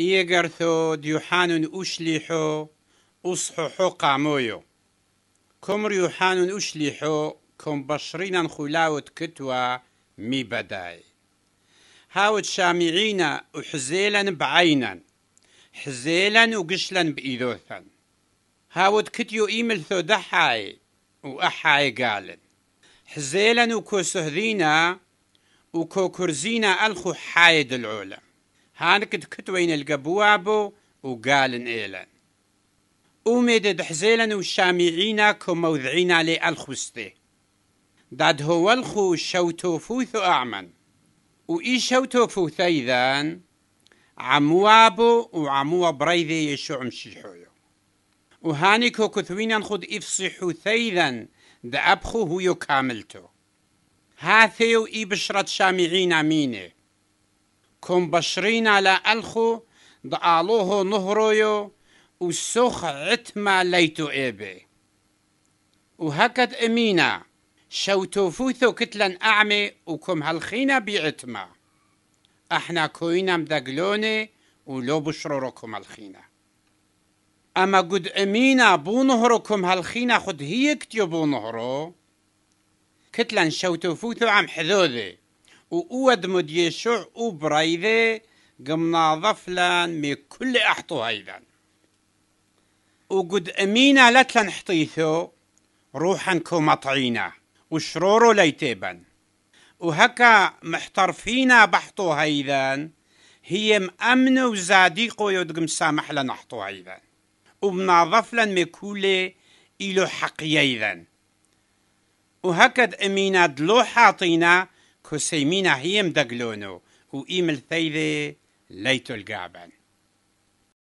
إيغرثو ديوحانون أشليحو أصححو قامويو كمر يوحان أشليحو كم بشرين خلاوت كتوا مي بداي هاوت شامعين أحزيلا بعينا حزيلا وقشلا بإيدوثا هاوت كتيو إيمل ثو دحاي وأحاي قالن حزيلا وكو سهذينا وكو كرزينا ألخو حايد العولم هانكد كتوين القبوابو وقالن إيلا وميد دحزيلا وشامعينا كموضعينا الخوستي داد هو الخو شوتو فوث أعمن وإي شوتو فوث أيضان عموابو وعمو بريذي يشو عمشيحو وهانيكو كثوينن خد إفصيحو ثيذا دابخو أبخو هو كاملتو هاثيو إي بشرة شامعين أمينه كومبشرين على ألخو دعالوه نهرويو وسخ عتما ليتو إيبي وهكت أمينا شوتوفوثو كتلن أعمي وكم هالخينا بعتما احنا كوينا مدقلوني ولو بشروركم هالخينا اما قد امينا بو نهركم هالخينا خد هيك بو نهرو كتلن شوتوفوثو عم حذوذي وقود مديشع وبريدة قمنا ظفلان من كل أحطو هيدا وقد أمينا لتلن حطيثو روحا كو مطعينا وشرورو ليتيبا وهكا محترفينا بحطو هيدا هي مأمنة وزاديقو يدقم سامح احطو هيدا وبناظف لن مكولي إلو حقيا و وهكذا أمينا دلو حاطينا كسيمين هيم دقلونو إيم الثيذي ليتو القعبان